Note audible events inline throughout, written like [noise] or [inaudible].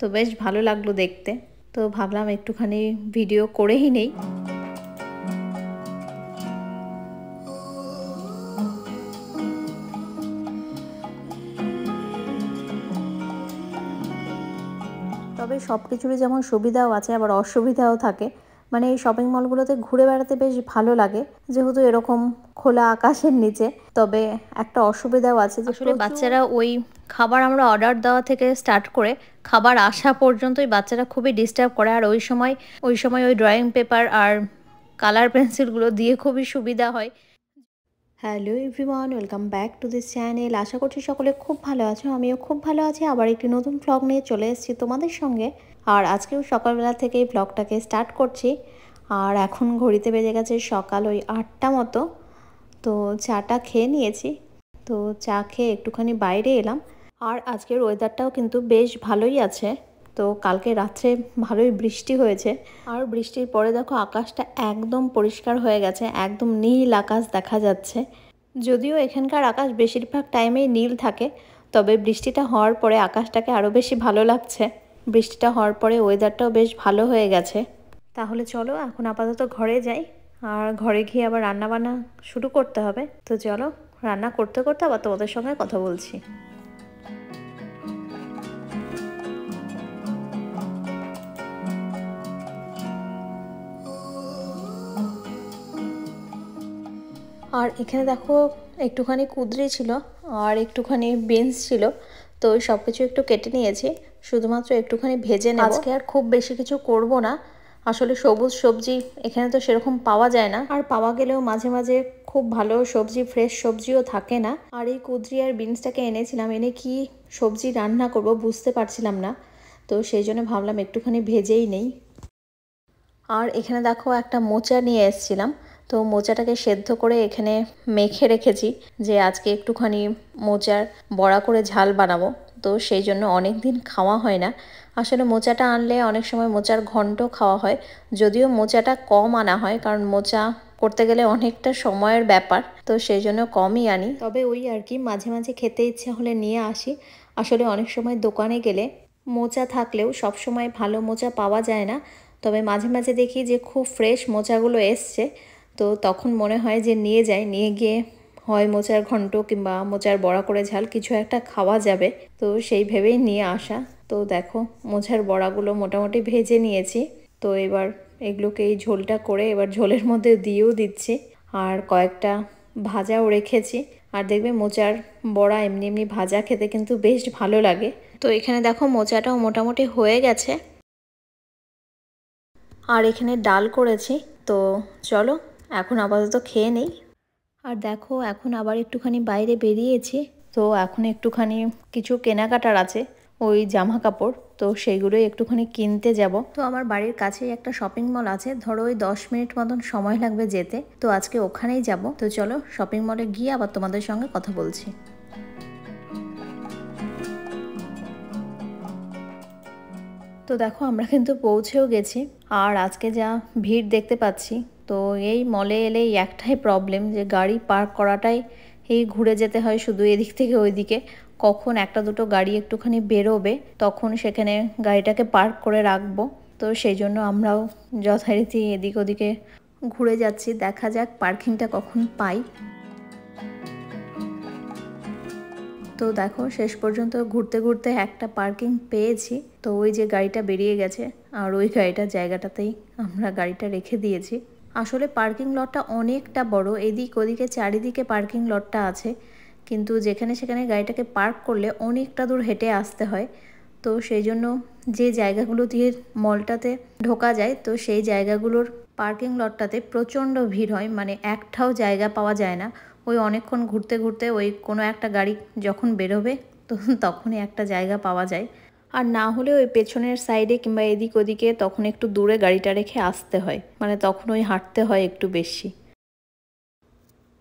তো বেশ ভালো লাগলো দেখতে তো ভাবলাম একটুখানি ভিডিও করেই নেই তবে সব কিছুরই যেমন সুবিধাও আছে আবার অসুবিধাও থাকে মানে এই শপিং মলগুলোতে ঘুরে বেড়াতে বেশ ভালো লাগে যেহেতু এরকম খোলা আকাশের নিচে তবে একটা অসুবিধাও আছে আসলে বাচ্চারা ওই খাবার আমরা অর্ডার দেওয়া থেকে স্টার্ট করে খাবার আসা পর্যন্তই বাচ্চারা খুবই ডিস্টার্ব করে আর ওই সময় ওই সময় ওই ড্রয়িং পেপার আর কালার পেন্সিলগুলো দিয়ে খুবই সুবিধা হয় hello everyone welcome back to this channel আশা করছি সকলে খুব ভালো আছো আমিও খুব ভালো আছি আবার একটি নতুন ব্লগ নিয়ে চলে এসেছি তোমাদের সঙ্গে আর আজকেও সকালবেলা থেকে এই ব্লগটাকে স্টার্ট করছি আর এখন ঘড়িতে বেজে গেছে সকাল ওই আটটা মতো তো চাটা খেয়ে নিয়েছি তো চা খেয়ে একটুখানি বাইরে এলাম আর আজকের ওয়েদারটাও কিন্তু বেশ ভালোই আছে তো কালকে রাত্রে ভালোই বৃষ্টি হয়েছে আর বৃষ্টির পরে দেখো আকাশটা একদম পরিষ্কার হয়ে গেছে একদম নীল আকাশ দেখা যাচ্ছে যদিও এখানকার আকাশ বেশিরভাগ টাইমেই নীল থাকে তবে বৃষ্টিটা হওয়ার পরে আকাশটাকে আরও বেশি ভালো লাগছে বৃষ্টিটা হওয়ার পরে ওয়েদারটাও বেশ ভালো হয়ে গেছে তাহলে চলো এখন আপাতত ঘরে যাই আর ঘরে গিয়ে আবার রান্না বান্না শুরু করতে হবে তো চলো রান্না করতে করতে আবার তোমাদের সঙ্গে কথা বলছি আর এখানে দেখো একটুখানি কুদরি ছিল আর একটুখানি বিনস ছিল তো সব কিছু একটু কেটে নিয়েছি শুধুমাত্র একটুখানি ভেজে নেব আজকে আর খুব বেশি কিছু করব না আসলে সবুজ সবজি এখানে তো সেরকম পাওয়া যায় না আর পাওয়া গেলেও মাঝে মাঝে খুব ভালো সবজি ফ্রেশ সবজিও থাকে না আর এই কুদরি আর বিনসটাকে এনেছিলাম এনে কি সবজি রান্না করব বুঝতে পারছিলাম না তো সেই জন্য ভাবলাম একটুখানি ভেজেই নেই আর এখানে দেখো একটা মোচা নিয়ে এসছিলাম তো মোচাটাকে সেদ্ধ করে এখানে মেখে রেখেছি যে আজকে একটুখানি মোচার বড়া করে ঝাল বানাবো তো সেই জন্য অনেক দিন খাওয়া হয় না আসলে মোচাটা আনলে অনেক সময় মোচার ঘন্ট খাওয়া হয় যদিও মোচাটা কম আনা হয় কারণ মোচা করতে গেলে অনেকটা সময়ের ব্যাপার তো সেই জন্য কমই আনি তবে ওই আর কি মাঝে মাঝে খেতে ইচ্ছা হলে নিয়ে আসি আসলে অনেক সময় দোকানে গেলে মোচা থাকলেও সব সময় ভালো মোচা পাওয়া যায় না তবে মাঝে মাঝে দেখি যে খুব ফ্রেশ মোচাগুলো এসছে তো তখন মনে হয় যে নিয়ে যায় নিয়ে গিয়ে হয় মোচার ঘন্ট কিংবা মোচার বড়া করে ঝাল কিছু একটা খাওয়া যাবে তো সেই ভেবেই নিয়ে আসা তো দেখো মোচার বড়াগুলো মোটামুটি ভেজে নিয়েছি তো এবার এগুলোকে এই ঝোলটা করে এবার ঝোলের মধ্যে দিয়েও দিচ্ছি আর কয়েকটা ভাজাও রেখেছি আর দেখবে মোচার বড়া এমনি এমনি ভাজা খেতে কিন্তু বেশ ভালো লাগে তো এখানে দেখো মোচাটাও মোটামুটি হয়ে গেছে আর এখানে ডাল করেছি তো চলো এখন আপাতত খেয়ে নেই আর দেখো এখন আবার একটুখানি বাইরে বেরিয়েছি তো এখন একটুখানি কিছু কেনাকাটার আছে ওই জামা কাপড় তো সেইগুলোই একটুখানি কিনতে যাব তো আমার বাড়ির কাছেই একটা শপিং মল আছে ধরো ওই দশ মিনিট মতন সময় লাগবে যেতে তো আজকে ওখানেই যাব তো চলো শপিং মলে গিয়ে আবার তোমাদের সঙ্গে কথা বলছি তো দেখো আমরা কিন্তু পৌঁছেও গেছি আর আজকে যা ভিড় দেখতে পাচ্ছি তো এই মলে এলেই একটাই প্রবলেম যে গাড়ি পার্ক করাটাই এই ঘুরে যেতে হয় শুধু এদিক থেকে ওইদিকে কখন একটা দুটো গাড়ি একটুখানি বেরোবে তখন সেখানে গাড়িটাকে পার্ক করে রাখবো তো সেই জন্য আমরাও যথারীতি এদিক ওদিকে ঘুরে যাচ্ছি দেখা যাক পার্কিংটা কখন পাই তো দেখো শেষ পর্যন্ত ঘুরতে ঘুরতে একটা পার্কিং পেয়েছি তো ওই যে গাড়িটা বেরিয়ে গেছে আর ওই গাড়িটার জায়গাটাতেই আমরা গাড়িটা রেখে দিয়েছি আসলে পার্কিং লটটা অনেকটা বড় এদিক ওদিকে চারিদিকে পার্কিং লটটা আছে কিন্তু যেখানে সেখানে গাড়িটাকে পার্ক করলে অনেকটা দূর হেঁটে আসতে হয় তো সেই জন্য যে জায়গাগুলো দিয়ে মলটাতে ঢোকা যায় তো সেই জায়গাগুলোর পার্কিং লটটাতে প্রচণ্ড ভিড় হয় মানে একটাও জায়গা পাওয়া যায় না ওই অনেকক্ষণ ঘুরতে ঘুরতে ওই কোনো একটা গাড়ি যখন বেরোবে তো তখনই একটা জায়গা পাওয়া যায় আর না হলে ওই পেছনের সাইডে কিংবা এদিক ওদিকে তখন একটু দূরে গাড়িটা রেখে আসতে হয় মানে তখন ওই হাঁটতে হয় একটু বেশি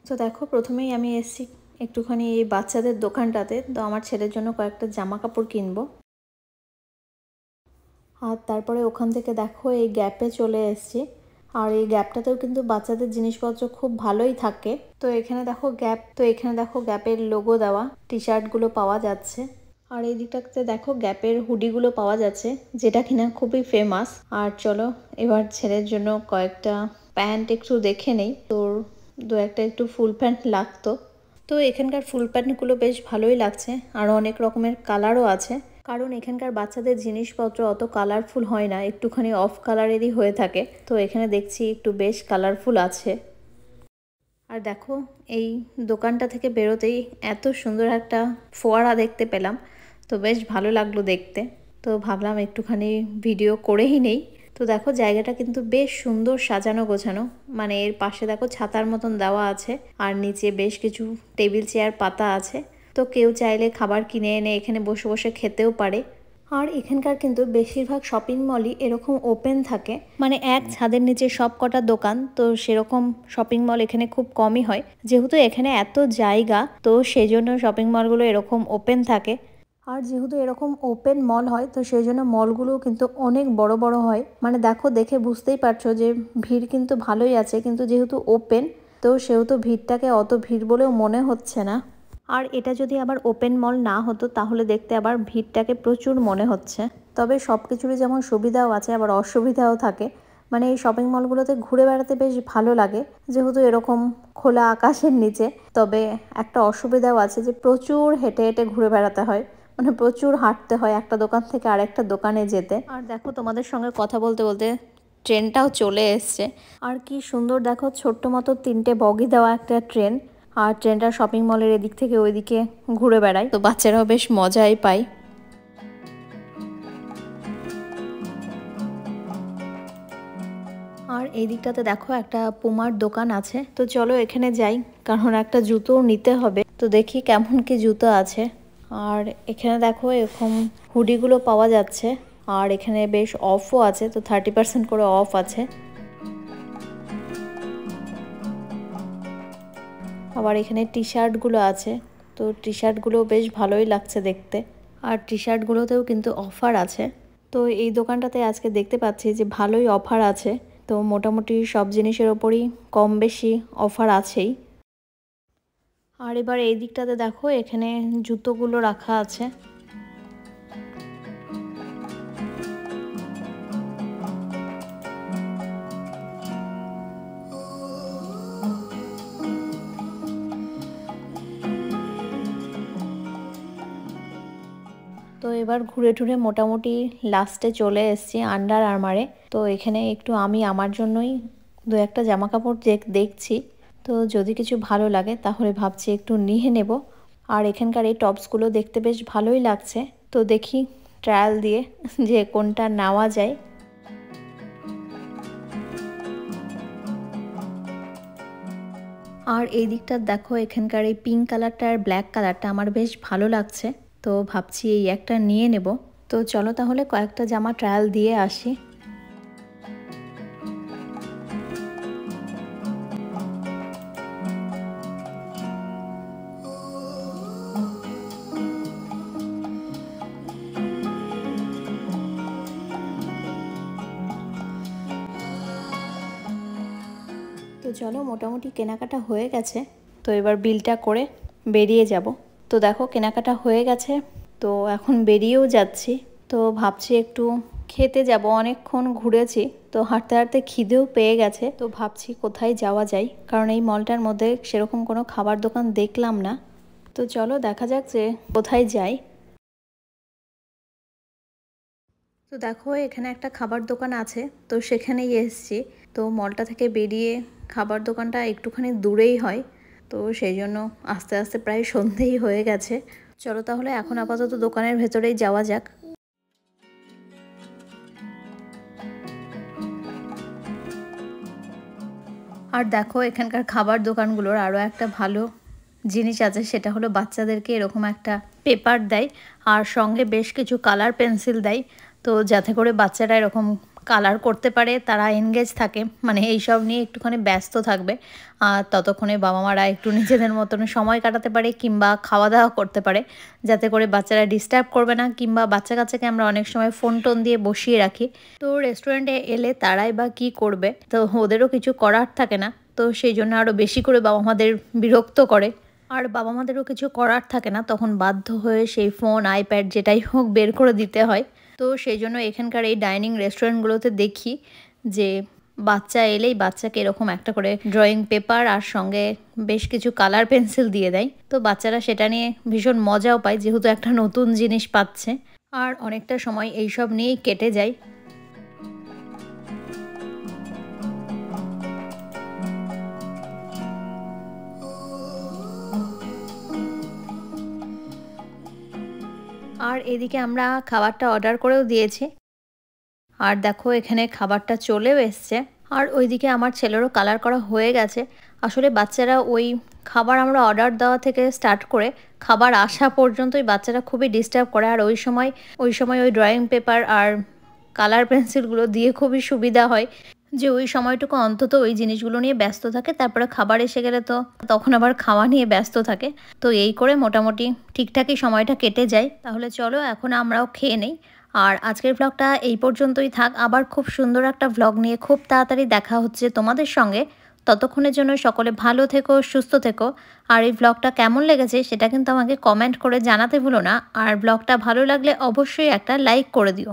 তো দেখো প্রথমেই আমি এসছি একটুখানি এই বাচ্চাদের দোকানটাতে তো আমার ছেলের জন্য কয়েকটা জামা কাপড় কিনবো আর তারপরে ওখান থেকে দেখো এই গ্যাপে চলে এসছি আর এই গ্যাপটাতেও কিন্তু বাচ্চাদের জিনিসপত্র খুব ভালোই থাকে তো এখানে দেখো গ্যাপ তো এখানে দেখো গ্যাপের লোগো দেওয়া টি শার্টগুলো পাওয়া যাচ্ছে আর এই দিকটাতে দেখো গ্যাপের হুডিগুলো পাওয়া যাচ্ছে যেটা কিনা খুবই ফেমাস আর চলো এবার ছেলের জন্য কয়েকটা প্যান্ট একটু দেখে নেই তোর দু একটা একটু ফুল প্যান্ট লাগতো তো এখানকার ফুল প্যান্টগুলো বেশ ভালোই লাগছে আর অনেক রকমের কালারও আছে কারণ এখানকার বাচ্চাদের জিনিসপত্র অত কালারফুল হয় না একটুখানি অফ কালারেরই হয়ে থাকে তো এখানে দেখছি একটু বেশ কালারফুল আছে আর দেখো এই দোকানটা থেকে বেরোতেই এত সুন্দর একটা ফোয়ারা দেখতে পেলাম তো বেশ ভালো লাগলো দেখতে তো ভাবলাম একটুখানি ভিডিও করেই নেই তো দেখো জায়গাটা কিন্তু বেশ সুন্দর সাজানো গোছানো মানে এর পাশে দেখো ছাতার মতন দেওয়া আছে আর নিচে বেশ কিছু টেবিল চেয়ার পাতা আছে তো কেউ চাইলে খাবার কিনে এনে এখানে বসে বসে খেতেও পারে আর এখানকার কিন্তু বেশিরভাগ শপিং মলই এরকম ওপেন থাকে মানে এক ছাদের নিচে সব কটা দোকান তো সেরকম শপিং মল এখানে খুব কমই হয় যেহেতু এখানে এত জায়গা তো সেজন্য শপিং মলগুলো এরকম ওপেন থাকে আর যেহেতু এরকম ওপেন মল হয় তো সেই জন্য মলগুলোও কিন্তু অনেক বড় বড় হয় মানে দেখো দেখে বুঝতেই পারছো যে ভিড় কিন্তু ভালোই আছে কিন্তু যেহেতু ওপেন তো সেহেতু ভিড়টাকে অত ভিড় বলেও মনে হচ্ছে না আর এটা যদি আবার ওপেন মল না হতো তাহলে দেখতে আবার ভিড়টাকে প্রচুর মনে হচ্ছে তবে সব কিছুরই যেমন সুবিধাও আছে আবার অসুবিধাও থাকে মানে এই শপিং মলগুলোতে ঘুরে বেড়াতে বেশ ভালো লাগে যেহেতু এরকম খোলা আকাশের নিচে তবে একটা অসুবিধাও আছে যে প্রচুর হেঁটে হেঁটে ঘুরে বেড়াতে হয় মানে প্রচুর হাঁটতে হয় একটা দোকান থেকে আরেকটা দোকানে যেতে আর দেখো তোমাদের সঙ্গে কথা বলতে বলতে ট্রেনটাও চলে এসছে আর কি সুন্দর দেখো ছোট্ট মতো তিনটে বগি দেওয়া একটা ট্রেন আর ট্রেনটা শপিং মলের এদিক থেকে ওইদিকে ঘুরে বেড়ায় তো বাচ্চারাও বেশ মজাই পায় আর এই দিকটাতে দেখো একটা পুমার দোকান আছে তো চলো এখানে যাই কারণ একটা জুতো নিতে হবে তো দেখি কেমন কি জুতো আছে আর এখানে দেখো এরকম হুডিগুলো পাওয়া যাচ্ছে আর এখানে বেশ অফও আছে তো থার্টি পার্সেন্ট করে অফ আছে আবার এখানে টি শার্টগুলো আছে তো টি শার্টগুলো বেশ ভালোই লাগছে দেখতে আর টি শার্টগুলোতেও কিন্তু অফার আছে তো এই দোকানটাতে আজকে দেখতে পাচ্ছি যে ভালোই অফার আছে তো মোটামুটি সব জিনিসের ওপরই কম বেশি অফার আছেই আর এবার এই দিকটাতে দেখো এখানে জুতোগুলো রাখা আছে এবার ঘুরে ঘুরে মোটামুটি লাস্টে চলে এসছি আন্ডার আর্মারে তো এখানে একটু আমি আমার জন্যই দু একটা জামা কাপড় দেখছি তো যদি কিছু ভালো লাগে তাহলে ভাবছি একটু নিয়ে নেব আর এখানকার এই টপসগুলো দেখতে বেশ ভালোই লাগছে তো দেখি ট্রায়াল দিয়ে [laughs] যে কোনটা নেওয়া যায় আর এই দিকটা দেখো এখানকার এই পিঙ্ক কালারটা আর ব্ল্যাক কালারটা আমার বেশ ভালো লাগছে তো ভাবছি এই একটা নিয়ে নেব তো চলো তাহলে কয়েকটা জামা ট্রায়াল দিয়ে আসি তো চলো মোটামুটি কেনাকাটা হয়ে গেছে তো এবার বিলটা করে বেরিয়ে যাব তো দেখো কেনাকাটা হয়ে গেছে তো এখন বেরিয়েও যাচ্ছি তো ভাবছি একটু খেতে যাব অনেকক্ষণ ঘুরেছি তো হাঁটতে হাঁটতে খিদেও পেয়ে গেছে তো ভাবছি কোথায় যাওয়া যায় কারণ এই মলটার মধ্যে সেরকম কোনো খাবার দোকান দেখলাম না তো চলো দেখা যাক যে কোথায় যাই তো দেখো এখানে একটা খাবার দোকান আছে তো সেখানেই এসছি তো মলটা থেকে বেরিয়ে খাবার দোকানটা একটুখানি দূরেই হয় তো সেই জন্য আস্তে আস্তে প্রায় সন্ধেই হয়ে গেছে চলো তাহলে এখন আপাতত দোকানের ভেতরেই যাওয়া যাক আর দেখো এখানকার খাবার দোকানগুলোর আরও একটা ভালো জিনিস আছে সেটা হলো বাচ্চাদেরকে এরকম একটা পেপার দেয় আর সঙ্গে বেশ কিছু কালার পেন্সিল দেয় তো যাতে করে বাচ্চারা এরকম কালার করতে পারে তারা এনগেজ থাকে মানে এইসব নিয়ে একটুখানি ব্যস্ত থাকবে আর ততক্ষণে বাবা মারা একটু নিজেদের মতন সময় কাটাতে পারে কিংবা খাওয়া দাওয়া করতে পারে যাতে করে বাচ্চারা ডিস্টার্ব করবে না কিংবা বাচ্চা কাচ্চাকে আমরা অনেক সময় ফোন টোন দিয়ে বসিয়ে রাখি তো রেস্টুরেন্টে এলে তারাই বা কি করবে তো ওদেরও কিছু করার থাকে না তো সেই জন্য আরও বেশি করে বাবা মাদের বিরক্ত করে আর বাবা মাদেরও কিছু করার থাকে না তখন বাধ্য হয়ে সেই ফোন আইপ্যাড যেটাই হোক বের করে দিতে হয় তো সেই জন্য এখানকার এই ডাইনিং রেস্টুরেন্টগুলোতে দেখি যে বাচ্চা এলেই বাচ্চাকে এরকম একটা করে ড্রয়িং পেপার আর সঙ্গে বেশ কিছু কালার পেন্সিল দিয়ে দেয় তো বাচ্চারা সেটা নিয়ে ভীষণ মজাও পায় যেহেতু একটা নতুন জিনিস পাচ্ছে আর অনেকটা সময় এইসব নিয়েই কেটে যায় আর এদিকে আমরা খাবারটা অর্ডার করেও দিয়েছি আর দেখো এখানে খাবারটা চলেও এসছে আর ওইদিকে আমার ছেলেরও কালার করা হয়ে গেছে আসলে বাচ্চারা ওই খাবার আমরা অর্ডার দেওয়া থেকে স্টার্ট করে খাবার আসা পর্যন্তই বাচ্চারা খুবই ডিস্টার্ব করে আর ওই সময় ওই সময় ওই ড্রয়িং পেপার আর কালার পেন্সিলগুলো দিয়ে খুবই সুবিধা হয় যে ওই সময়টুকু অন্তত ওই জিনিসগুলো নিয়ে ব্যস্ত থাকে তারপরে খাবার এসে গেলে তো তখন আবার খাওয়া নিয়ে ব্যস্ত থাকে তো এই করে মোটামুটি ঠিকঠাকই সময়টা কেটে যায় তাহলে চলো এখন আমরাও খেয়ে নেই আর আজকের ভ্লগটা এই পর্যন্তই থাক আবার খুব সুন্দর একটা ভ্লগ নিয়ে খুব তাড়াতাড়ি দেখা হচ্ছে তোমাদের সঙ্গে ততক্ষণের জন্য সকলে ভালো থেকো সুস্থ থেকো আর এই ব্লগটা কেমন লেগেছে সেটা কিন্তু আমাকে কমেন্ট করে জানাতে ভুলো না আর ব্লগটা ভালো লাগলে অবশ্যই একটা লাইক করে দিও